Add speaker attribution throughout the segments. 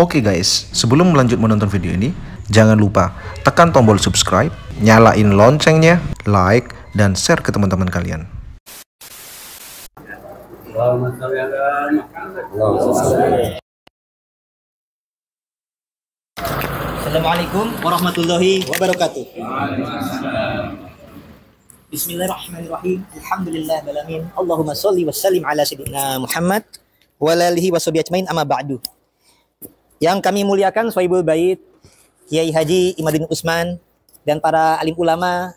Speaker 1: Oke okay guys, sebelum lanjut menonton video ini, jangan lupa tekan tombol subscribe, nyalain loncengnya, like, dan share ke teman-teman kalian. Assalamualaikum warahmatullahi wabarakatuh. Bismillahirrahmanirrahim. Alhamdulillah balamin. Allahumma salli wa sallim ala sayyidina Muhammad wa alihi wa sahbihi ajmain amma ba'du. Yang kami muliakan Soebul Bait, Kiai Haji Imadin Usman, dan para alim ulama,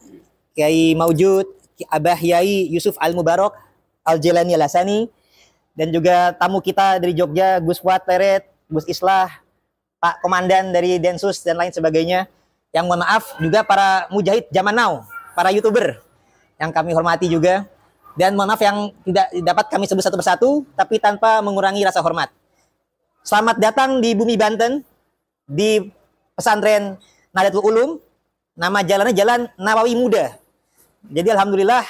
Speaker 1: Kiai Maujud, Abah Yai Yusuf Al Mubarok, Al Jelani Lasani, dan juga tamu kita dari Jogja, Gus Fuad Peret, Gus Islah, Pak Komandan dari Densus, dan lain sebagainya. Yang mohon maaf juga para mujahid zaman now, para youtuber yang kami hormati juga. Dan mohon maaf yang tidak dapat kami sebut satu persatu, tapi tanpa mengurangi rasa hormat. Selamat datang di Bumi Banten di pesantren Nadatul Ulum. Nama jalannya Jalan Nawawi Muda. Jadi alhamdulillah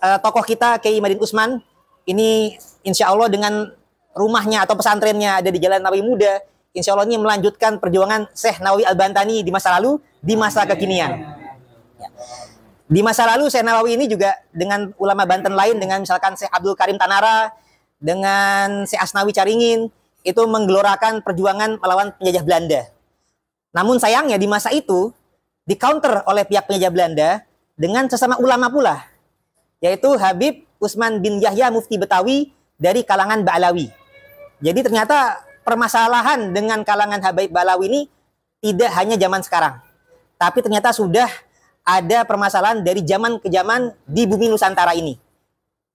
Speaker 1: uh, tokoh kita Kiai Madin Usman ini insya Allah dengan rumahnya atau pesantrennya ada di Jalan Nawawi Muda, insya Allah ini melanjutkan perjuangan Syekh Nawawi Al-Bantani di masa lalu, di masa kekinian. Ya. Di masa lalu Syekh Nawawi ini juga dengan ulama Banten lain, dengan misalkan Syekh Abdul Karim Tanara, dengan si Asnawi Caringin itu menggelorakan perjuangan melawan penjajah Belanda. Namun sayangnya di masa itu di counter oleh pihak penjajah Belanda dengan sesama ulama pula, yaitu Habib Usman bin Yahya Mufti Betawi dari kalangan Ba'alawi. Jadi ternyata permasalahan dengan kalangan Habib Ba'alawi ini tidak hanya zaman sekarang, tapi ternyata sudah ada permasalahan dari zaman ke zaman di bumi Nusantara ini.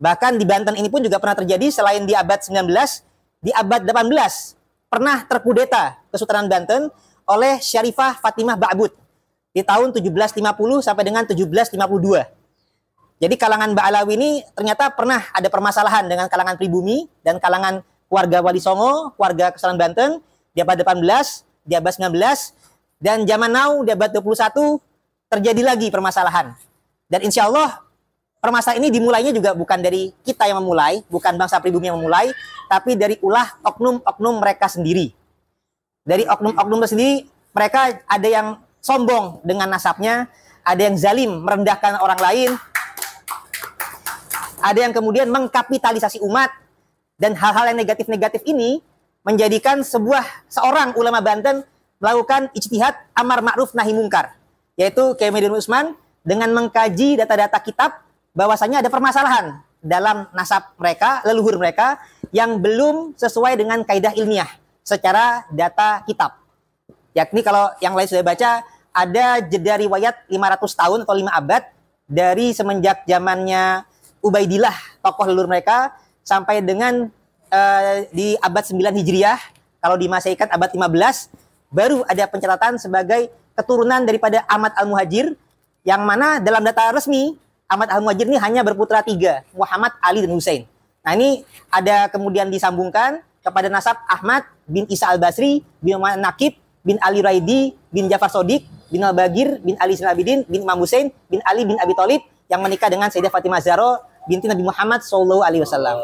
Speaker 1: Bahkan di Banten ini pun juga pernah terjadi selain di abad 19, di abad 18 pernah terkudeta Kesultanan Banten oleh Syarifah Fatimah Ba'bud di tahun 1750 sampai dengan 1752. Jadi kalangan Ba'alawi ini ternyata pernah ada permasalahan dengan kalangan pribumi dan kalangan warga Wali Songo, warga Kesultanan Banten di abad 18, di abad 19, dan zaman now di abad 21 terjadi lagi permasalahan. Dan insya Allah permasalahan ini dimulainya juga bukan dari kita yang memulai, bukan bangsa pribumi yang memulai, tapi dari ulah oknum-oknum mereka sendiri. Dari oknum-oknum sendiri, mereka ada yang sombong dengan nasabnya, ada yang zalim merendahkan orang lain, ada yang kemudian mengkapitalisasi umat, dan hal-hal yang negatif-negatif ini menjadikan sebuah seorang ulama Banten melakukan ijtihad amar ma'ruf nahi mungkar, yaitu Kiai Usman dengan mengkaji data-data kitab bahwasanya ada permasalahan dalam nasab mereka, leluhur mereka yang belum sesuai dengan kaidah ilmiah secara data kitab. Yakni kalau yang lain sudah baca ada jeda riwayat 500 tahun atau 5 abad dari semenjak zamannya Ubaidillah tokoh leluhur mereka sampai dengan uh, di abad 9 Hijriah kalau di abad 15 baru ada pencatatan sebagai keturunan daripada Ahmad Al-Muhajir yang mana dalam data resmi Ahmad Al Muajir ini hanya berputra tiga, Muhammad, Ali, dan Hussein. Nah ini ada kemudian disambungkan kepada nasab Ahmad bin Isa Al Basri bin Muhammad Nakib bin Ali Raidi bin Jafar Sodik bin Al Bagir bin Ali Sinabidin Abidin bin Imam Hussein bin Ali bin Abi Thalib yang menikah dengan Sayyidah Fatimah Zahra binti Nabi Muhammad Shallallahu Alaihi Wasallam.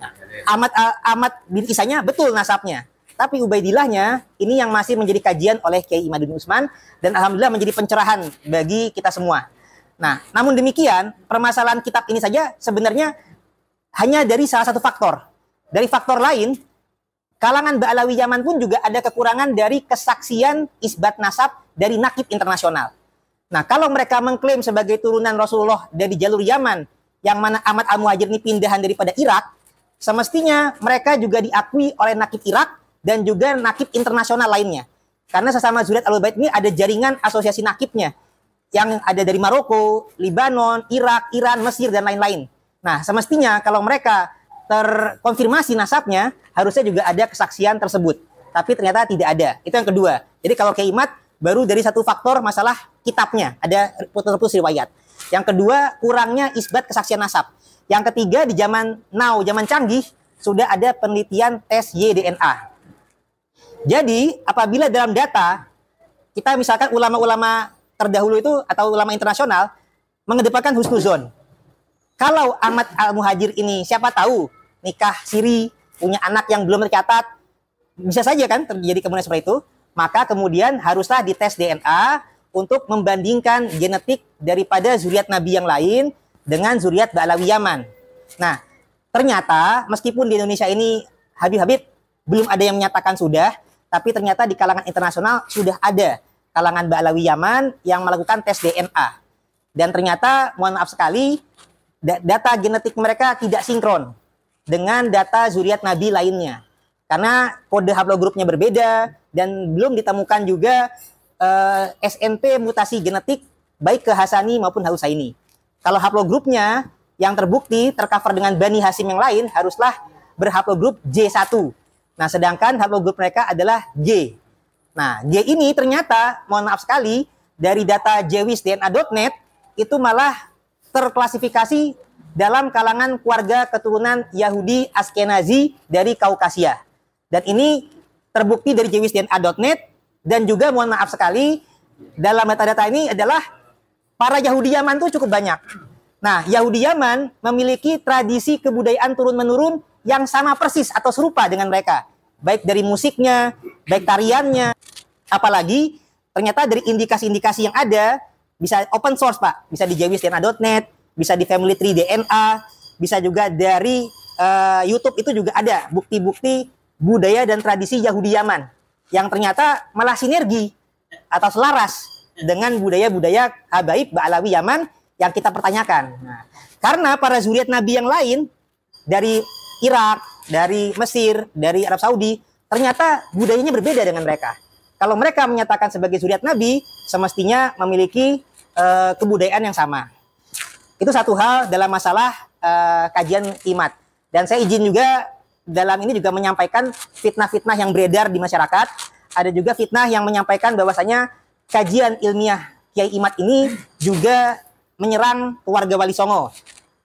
Speaker 1: Nah, Ahmad Ahmad bin Isanya betul nasabnya, tapi Ubaidillahnya ini yang masih menjadi kajian oleh Kiai Imaduddin Usman dan alhamdulillah menjadi pencerahan bagi kita semua. Nah, namun demikian, permasalahan kitab ini saja sebenarnya hanya dari salah satu faktor. Dari faktor lain, kalangan Ba'alawi Yaman pun juga ada kekurangan dari kesaksian isbat nasab dari nakib internasional. Nah, kalau mereka mengklaim sebagai turunan Rasulullah dari jalur Yaman, yang mana Ahmad Al-Muhajir ini pindahan daripada Irak, semestinya mereka juga diakui oleh nakib Irak dan juga nakib internasional lainnya. Karena sesama Zuriat al ini ada jaringan asosiasi nakibnya yang ada dari Maroko, Lebanon, Irak, Iran, Mesir dan lain-lain. Nah, semestinya kalau mereka terkonfirmasi nasabnya, harusnya juga ada kesaksian tersebut. Tapi ternyata tidak ada. Itu yang kedua. Jadi kalau keimat baru dari satu faktor masalah kitabnya, ada putus-putus riwayat. Yang kedua, kurangnya isbat kesaksian nasab. Yang ketiga, di zaman now, zaman canggih, sudah ada penelitian tes YDNA. Jadi, apabila dalam data, kita misalkan ulama-ulama terdahulu itu atau ulama internasional mengedepankan husnuzon. Kalau Ahmad Al Muhajir ini siapa tahu nikah siri, punya anak yang belum tercatat, bisa saja kan terjadi kemudian seperti itu. Maka kemudian haruslah dites DNA untuk membandingkan genetik daripada zuriat Nabi yang lain dengan zuriat Ba'alawi Yaman. Nah, ternyata meskipun di Indonesia ini Habib-Habib belum ada yang menyatakan sudah, tapi ternyata di kalangan internasional sudah ada kalangan Ba'alawi Yaman yang melakukan tes DNA. Dan ternyata, mohon maaf sekali, data genetik mereka tidak sinkron dengan data zuriat Nabi lainnya. Karena kode haplogrupnya berbeda dan belum ditemukan juga eh, SNP mutasi genetik baik ke Hasani maupun Husaini. Kalau haplogrupnya yang terbukti tercover dengan Bani Hasim yang lain haruslah berhaplogrup J1. Nah, sedangkan haplogrup mereka adalah G. Nah, dia ini ternyata, mohon maaf sekali, dari data jewisdna.net itu malah terklasifikasi dalam kalangan keluarga keturunan Yahudi Askenazi dari Kaukasia. Dan ini terbukti dari jewisdna.net dan juga mohon maaf sekali dalam metadata ini adalah para Yahudi Yaman itu cukup banyak. Nah, Yahudi Yaman memiliki tradisi kebudayaan turun-menurun yang sama persis atau serupa dengan mereka baik dari musiknya, baik tariannya, apalagi ternyata dari indikasi-indikasi yang ada bisa open source pak, bisa di jwstna.net, bisa di family tree DNA, bisa juga dari uh, YouTube itu juga ada bukti-bukti budaya dan tradisi Yahudi Yaman yang ternyata malah sinergi atau selaras dengan budaya-budaya Habaib Ba'alawi Yaman yang kita pertanyakan. Nah, karena para zuriat Nabi yang lain dari Irak, dari Mesir, dari Arab Saudi, ternyata budayanya berbeda dengan mereka. Kalau mereka menyatakan sebagai zuriat Nabi, semestinya memiliki uh, kebudayaan yang sama. Itu satu hal dalam masalah uh, kajian imat. Dan saya izin juga dalam ini juga menyampaikan fitnah-fitnah yang beredar di masyarakat. Ada juga fitnah yang menyampaikan bahwasanya kajian ilmiah Kiai Imat ini juga menyerang keluarga Wali Songo.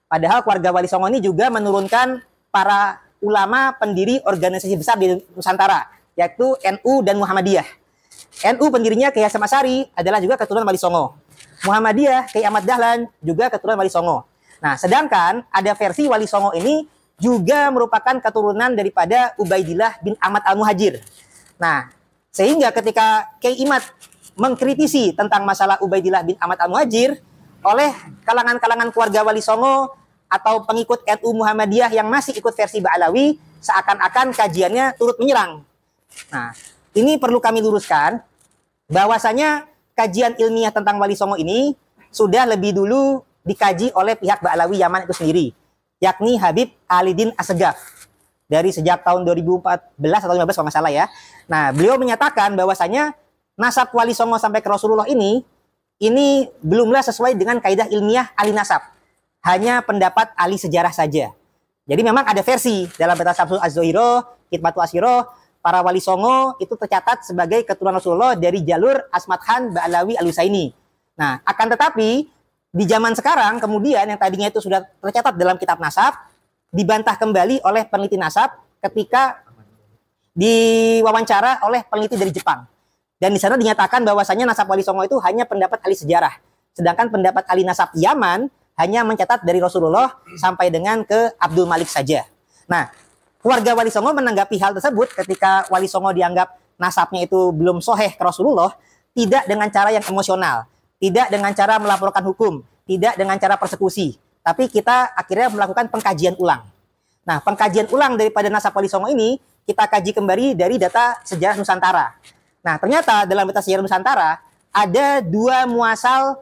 Speaker 1: Padahal keluarga Wali Songo ini juga menurunkan para ulama pendiri organisasi besar di Nusantara, yaitu NU dan Muhammadiyah. NU pendirinya Kiai Hasan Asyari adalah juga keturunan Wali Songo. Muhammadiyah Kiai Ahmad Dahlan juga keturunan Wali Songo. Nah, sedangkan ada versi Wali Songo ini juga merupakan keturunan daripada Ubaidillah bin Ahmad Al-Muhajir. Nah, sehingga ketika Kiai Imad mengkritisi tentang masalah Ubaidillah bin Ahmad Al-Muhajir oleh kalangan-kalangan keluarga Wali Songo atau pengikut NU Muhammadiyah yang masih ikut versi Ba'alawi seakan-akan kajiannya turut menyerang. Nah, ini perlu kami luruskan bahwasanya kajian ilmiah tentang Wali Songo ini sudah lebih dulu dikaji oleh pihak Ba'alawi Yaman itu sendiri, yakni Habib Alidin Asegaf dari sejak tahun 2014 atau 2015 kalau masalah ya. Nah, beliau menyatakan bahwasanya nasab Wali Songo sampai ke Rasulullah ini ini belumlah sesuai dengan kaidah ilmiah Ali Nasab hanya pendapat ahli sejarah saja. Jadi memang ada versi dalam peta Samsul Az-Zuhiro, asyiro, para wali Songo itu tercatat sebagai keturunan Rasulullah dari jalur Asmat Khan Ba'alawi Al-Husaini. Nah, akan tetapi di zaman sekarang kemudian yang tadinya itu sudah tercatat dalam kitab nasab dibantah kembali oleh peneliti nasab ketika diwawancara oleh peneliti dari Jepang. Dan di sana dinyatakan bahwasanya nasab wali Songo itu hanya pendapat ahli sejarah. Sedangkan pendapat ahli nasab Yaman hanya mencatat dari Rasulullah sampai dengan ke Abdul Malik saja. Nah, keluarga Wali Songo menanggapi hal tersebut ketika Wali Songo dianggap nasabnya itu belum soheh ke Rasulullah, tidak dengan cara yang emosional, tidak dengan cara melaporkan hukum, tidak dengan cara persekusi, tapi kita akhirnya melakukan pengkajian ulang. Nah, pengkajian ulang daripada nasab Wali Songo ini kita kaji kembali dari data sejarah Nusantara. Nah, ternyata dalam data sejarah Nusantara ada dua muasal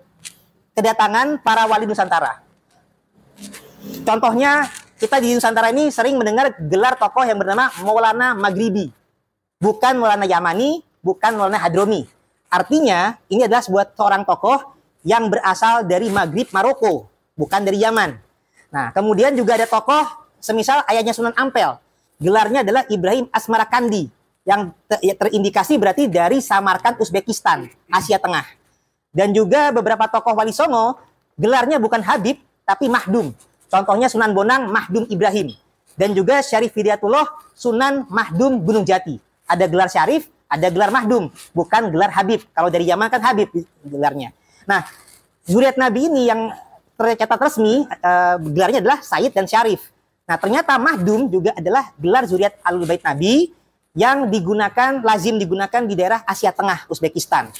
Speaker 1: kedatangan para wali Nusantara. Contohnya, kita di Nusantara ini sering mendengar gelar tokoh yang bernama Maulana Maghribi, Bukan Maulana Yamani, bukan Maulana Hadromi. Artinya, ini adalah sebuah seorang tokoh yang berasal dari Maghrib Maroko, bukan dari Yaman. Nah, kemudian juga ada tokoh semisal ayahnya Sunan Ampel. Gelarnya adalah Ibrahim Asmarakandi yang ya, terindikasi berarti dari Samarkand Uzbekistan, Asia Tengah. Dan juga beberapa tokoh Wali Songo gelarnya bukan Habib tapi Mahdum. Contohnya Sunan Bonang Mahdum Ibrahim dan juga Syarif Hidayatullah Sunan Mahdum Gunung Jati. Ada gelar Syarif, ada gelar Mahdum, bukan gelar Habib. Kalau dari Yaman kan Habib gelarnya. Nah, zuriat Nabi ini yang tercatat resmi uh, gelarnya adalah Said dan Syarif. Nah, ternyata Mahdum juga adalah gelar zuriat Alul Bait Nabi yang digunakan lazim digunakan di daerah Asia Tengah, Uzbekistan.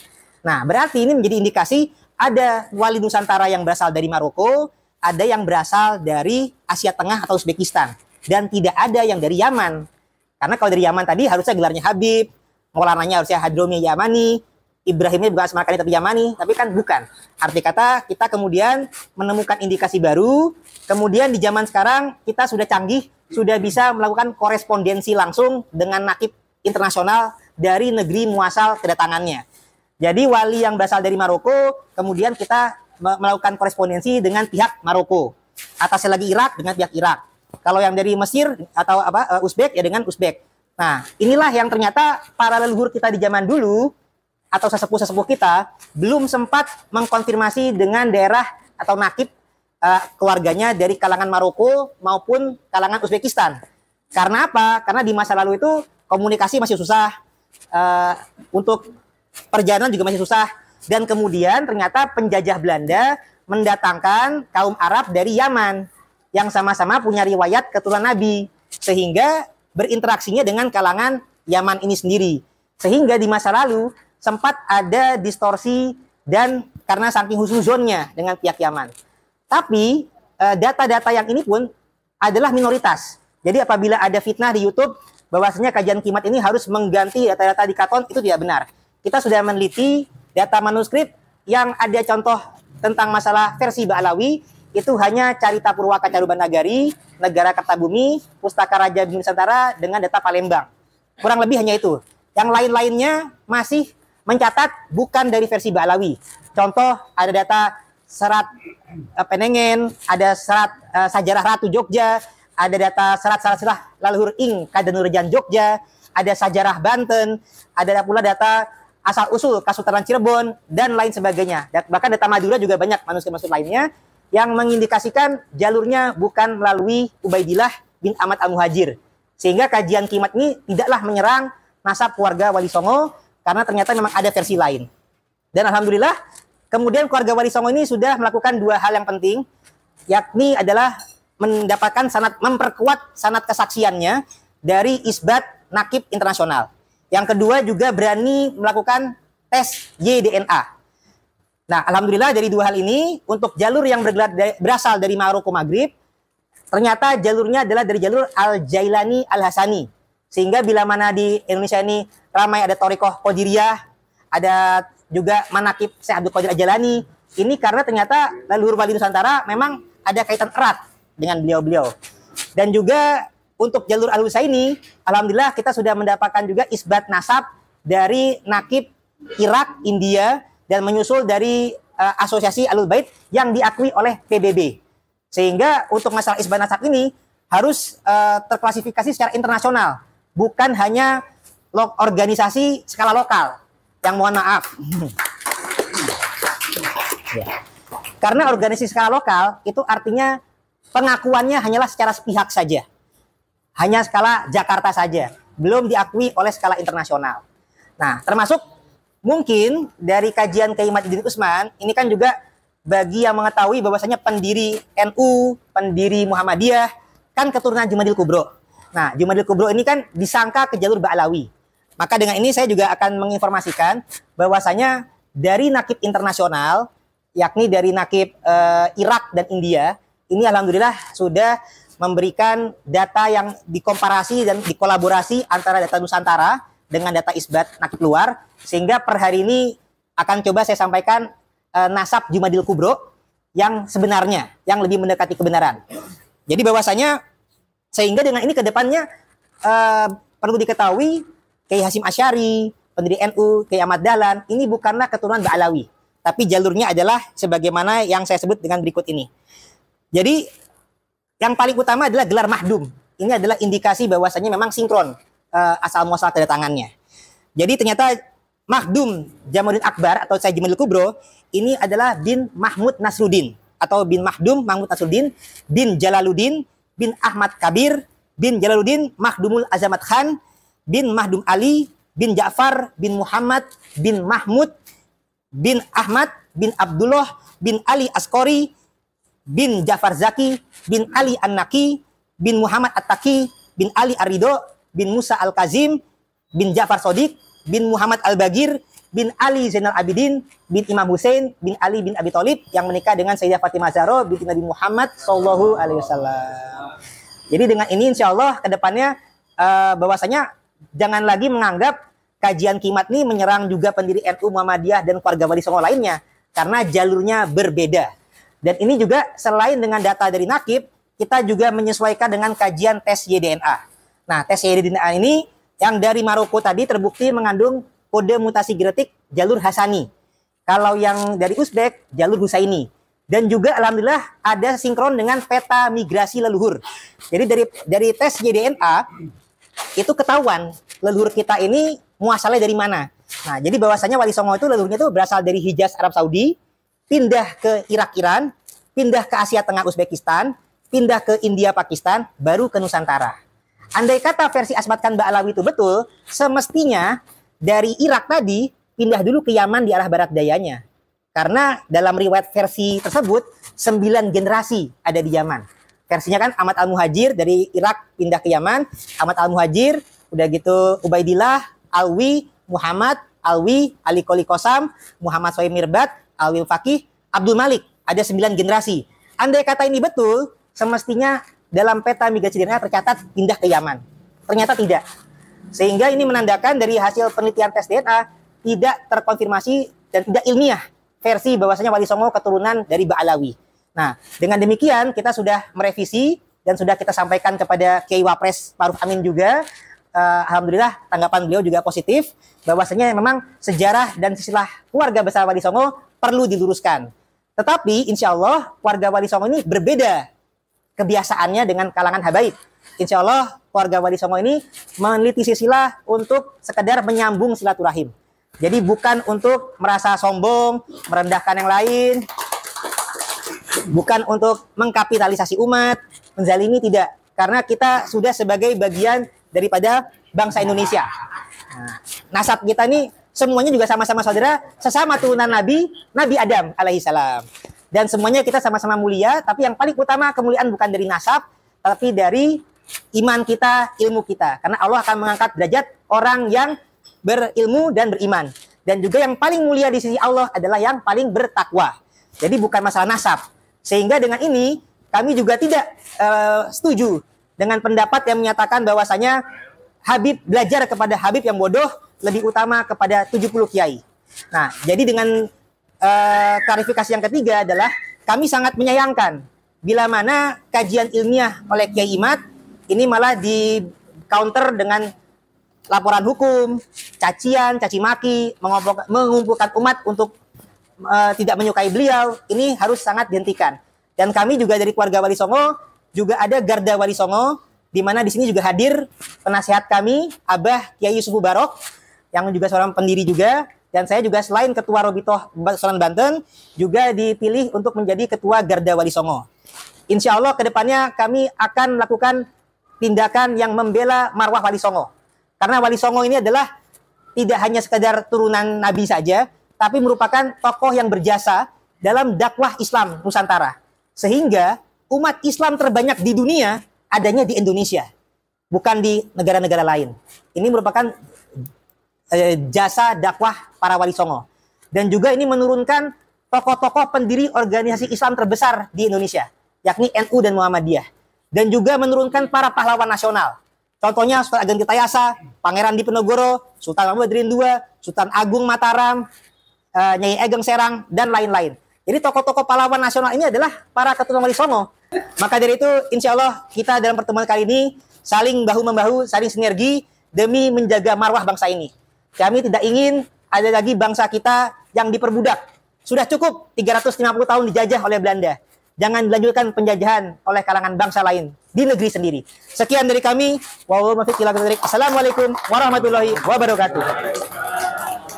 Speaker 1: Nah, berarti ini menjadi indikasi ada wali Nusantara yang berasal dari Maroko, ada yang berasal dari Asia Tengah atau Uzbekistan, dan tidak ada yang dari Yaman. Karena kalau dari Yaman tadi harusnya gelarnya Habib, Maulananya harusnya Hadromi Yamani, Ibrahimnya bukan Semakani tapi Yamani, tapi kan bukan. Arti kata kita kemudian menemukan indikasi baru, kemudian di zaman sekarang kita sudah canggih, sudah bisa melakukan korespondensi langsung dengan nakib internasional dari negeri muasal kedatangannya. Jadi wali yang berasal dari Maroko, kemudian kita melakukan korespondensi dengan pihak Maroko. Atasnya lagi Irak dengan pihak Irak. Kalau yang dari Mesir atau apa eh, Uzbek ya dengan Uzbek. Nah, inilah yang ternyata para leluhur kita di zaman dulu atau sesepuh-sesepuh kita belum sempat mengkonfirmasi dengan daerah atau nakib uh, keluarganya dari kalangan Maroko maupun kalangan Uzbekistan. Karena apa? Karena di masa lalu itu komunikasi masih susah uh, untuk perjalanan juga masih susah. Dan kemudian ternyata penjajah Belanda mendatangkan kaum Arab dari Yaman yang sama-sama punya riwayat keturunan Nabi sehingga berinteraksinya dengan kalangan Yaman ini sendiri. Sehingga di masa lalu sempat ada distorsi dan karena saking husnuzonnya dengan pihak Yaman. Tapi eh, data-data yang ini pun adalah minoritas. Jadi apabila ada fitnah di YouTube bahwasanya kajian kimat ini harus mengganti data-data di Katon itu tidak benar kita sudah meneliti data manuskrip yang ada contoh tentang masalah versi Ba'alawi itu hanya Carita Purwaka Caruban Nagari, Negara Kertabumi, Pustaka Raja Bumi Nusantara dengan data Palembang. Kurang lebih hanya itu. Yang lain-lainnya masih mencatat bukan dari versi Ba'alawi. Contoh ada data serat uh, Penengen, ada serat uh, Sajarah Ratu Jogja, ada data serat-serat silah Laluhur Ing Kadenurjan Jogja, ada Sajarah Banten, ada pula data asal usul Kasultanan Cirebon dan lain sebagainya. Bahkan data Madura juga banyak manusia masuk lainnya yang mengindikasikan jalurnya bukan melalui Ubaidillah bin Ahmad Al-Muhajir. Sehingga kajian kimat ini tidaklah menyerang nasab keluarga Wali Songo karena ternyata memang ada versi lain. Dan alhamdulillah kemudian keluarga Wali Songo ini sudah melakukan dua hal yang penting yakni adalah mendapatkan sanat memperkuat sanat kesaksiannya dari isbat nakib internasional. Yang kedua juga berani melakukan tes YDNA. Nah, alhamdulillah dari dua hal ini untuk jalur yang berasal dari Maroko Maghrib ternyata jalurnya adalah dari jalur Al Jailani Al Hasani. Sehingga bila mana di Indonesia ini ramai ada Torikoh Qadiriyah, ada juga Manakib Syekh Abdul Qadir Al Jailani. Ini karena ternyata leluhur Bali Nusantara memang ada kaitan erat dengan beliau-beliau. Dan juga untuk jalur al ini, alhamdulillah kita sudah mendapatkan juga isbat nasab dari nakib Irak, India, dan menyusul dari uh, asosiasi Alul Bait yang diakui oleh PBB. Sehingga untuk masalah isbat nasab ini harus uh, terklasifikasi secara internasional, bukan hanya lo organisasi skala lokal. Yang mohon maaf. ya. Karena organisasi skala lokal itu artinya pengakuannya hanyalah secara sepihak saja hanya skala Jakarta saja, belum diakui oleh skala internasional. Nah, termasuk mungkin dari kajian Kiai Idin Usman, ini kan juga bagi yang mengetahui bahwasanya pendiri NU, pendiri Muhammadiyah, kan keturunan Jumadil Kubro. Nah, Jumadil Kubro ini kan disangka ke jalur Ba'alawi. Maka dengan ini saya juga akan menginformasikan bahwasanya dari nakib internasional, yakni dari nakib e, Irak dan India, ini alhamdulillah sudah memberikan data yang dikomparasi dan dikolaborasi antara data Nusantara dengan data isbat nakib luar sehingga per hari ini akan coba saya sampaikan e, nasab Jumadil Kubro yang sebenarnya yang lebih mendekati kebenaran. Jadi bahwasanya sehingga dengan ini ke depannya e, perlu diketahui Kiai Hasim Asyari, pendiri NU, Kiai Ahmad Dahlan ini bukanlah keturunan Ba'alawi, tapi jalurnya adalah sebagaimana yang saya sebut dengan berikut ini. Jadi yang paling utama adalah gelar mahdum. Ini adalah indikasi bahwasanya memang sinkron uh, asal muasal kedatangannya. Jadi ternyata Mahdum Jamaluddin Akbar atau saya Jamalul Kubro ini adalah bin Mahmud Nasruddin atau bin Mahdum Mahmud Nasruddin bin Jalaluddin bin Ahmad Kabir bin Jalaluddin Mahdumul Azamat Khan bin Mahdum Ali bin Ja'far bin Muhammad bin Mahmud bin Ahmad bin Abdullah bin Ali Askori bin Ja'far Zaki bin Ali An-Naki bin Muhammad At-Taki bin Ali Arido bin Musa Al-Kazim bin Ja'far Sodik bin Muhammad Al-Bagir bin Ali Zainal Abidin bin Imam Hussein bin Ali bin Abi Thalib yang menikah dengan Sayyidah Fatimah Zahra binti Nabi Muhammad Shallallahu alaihi wasallam. Jadi dengan ini insya Allah kedepannya uh, eh, bahwasanya jangan lagi menganggap kajian kimat ini menyerang juga pendiri NU Muhammadiyah dan keluarga Wali Songo lainnya karena jalurnya berbeda. Dan ini juga selain dengan data dari Nakib, kita juga menyesuaikan dengan kajian tes YDNA. Nah, tes YDNA ini yang dari Maroko tadi terbukti mengandung kode mutasi genetik jalur Hasani. Kalau yang dari Uzbek, jalur Husaini. Dan juga alhamdulillah ada sinkron dengan peta migrasi leluhur. Jadi dari dari tes YDNA itu ketahuan leluhur kita ini muasalnya dari mana. Nah, jadi bahwasanya Wali Songo itu leluhurnya itu berasal dari Hijaz Arab Saudi, pindah ke Irak Iran, pindah ke Asia Tengah Uzbekistan, pindah ke India Pakistan, baru ke Nusantara. Andai kata versi Asmat Khan Ba'alawi itu betul, semestinya dari Irak tadi pindah dulu ke Yaman di arah barat dayanya. Karena dalam riwayat versi tersebut, sembilan generasi ada di Yaman. Versinya kan Ahmad Al-Muhajir dari Irak pindah ke Yaman, Ahmad Al-Muhajir, udah gitu Ubaidillah, Alwi, Muhammad, Alwi, Ali Koli Muhammad Soe Mirbat, Alwil Fakih, Abdul Malik. Ada 9 generasi. Andai kata ini betul, semestinya dalam peta migrasi DNA tercatat pindah ke Yaman. Ternyata tidak. Sehingga ini menandakan dari hasil penelitian tes DNA tidak terkonfirmasi dan tidak ilmiah versi bahwasanya Wali Songo keturunan dari Ba'alawi. Nah, dengan demikian kita sudah merevisi dan sudah kita sampaikan kepada Kiai Wapres Maruf Amin juga. Uh, Alhamdulillah tanggapan beliau juga positif bahwasanya memang sejarah dan sisilah keluarga besar Wali Songo perlu diluruskan. Tetapi insya Allah warga Wali Songo ini berbeda kebiasaannya dengan kalangan habaib. Insya Allah warga Wali Songo ini meneliti silsilah untuk sekedar menyambung silaturahim. Jadi bukan untuk merasa sombong, merendahkan yang lain, bukan untuk mengkapitalisasi umat, menzalimi tidak. Karena kita sudah sebagai bagian daripada bangsa Indonesia. Nah, nasab kita ini semuanya juga sama-sama saudara, sesama turunan Nabi, Nabi Adam alaihissalam. Dan semuanya kita sama-sama mulia, tapi yang paling utama kemuliaan bukan dari nasab, tapi dari iman kita, ilmu kita. Karena Allah akan mengangkat derajat orang yang berilmu dan beriman. Dan juga yang paling mulia di sisi Allah adalah yang paling bertakwa. Jadi bukan masalah nasab. Sehingga dengan ini kami juga tidak uh, setuju dengan pendapat yang menyatakan bahwasanya Habib belajar kepada Habib yang bodoh lebih utama kepada 70 kiai. Nah, jadi dengan uh, klarifikasi yang ketiga adalah kami sangat menyayangkan bila mana kajian ilmiah oleh Kiai Imat ini malah di counter dengan laporan hukum, cacian, caci maki, mengumpulkan umat untuk uh, tidak menyukai beliau, ini harus sangat dihentikan. Dan kami juga dari keluarga Wali Songo juga ada Garda Wali Songo di mana di sini juga hadir penasehat kami Abah Kiai Yusuf Barok yang juga seorang pendiri juga dan saya juga selain ketua Robitoh Solan Banten juga dipilih untuk menjadi ketua Garda Wali Songo. Insya Allah kedepannya kami akan melakukan tindakan yang membela marwah Wali Songo. Karena Wali Songo ini adalah tidak hanya sekadar turunan Nabi saja, tapi merupakan tokoh yang berjasa dalam dakwah Islam Nusantara. Sehingga umat Islam terbanyak di dunia adanya di Indonesia, bukan di negara-negara lain. Ini merupakan eh, jasa dakwah para wali songo. Dan juga ini menurunkan tokoh-tokoh pendiri organisasi Islam terbesar di Indonesia, yakni NU dan Muhammadiyah. Dan juga menurunkan para pahlawan nasional. Contohnya Sultan Ageng Tayasa, Pangeran Diponegoro, Sultan Mahmud II, Sultan Agung Mataram, eh, Nyai Ageng Serang, dan lain-lain. Jadi tokoh-tokoh pahlawan nasional ini adalah para keturunan wali songo. Maka dari itu, insya Allah kita dalam pertemuan kali ini saling bahu membahu, saling sinergi demi menjaga marwah bangsa ini. Kami tidak ingin ada lagi bangsa kita yang diperbudak. Sudah cukup 350 tahun dijajah oleh Belanda. Jangan dilanjutkan penjajahan oleh kalangan bangsa lain di negeri sendiri. Sekian dari kami. Wassalamualaikum warahmatullahi wabarakatuh.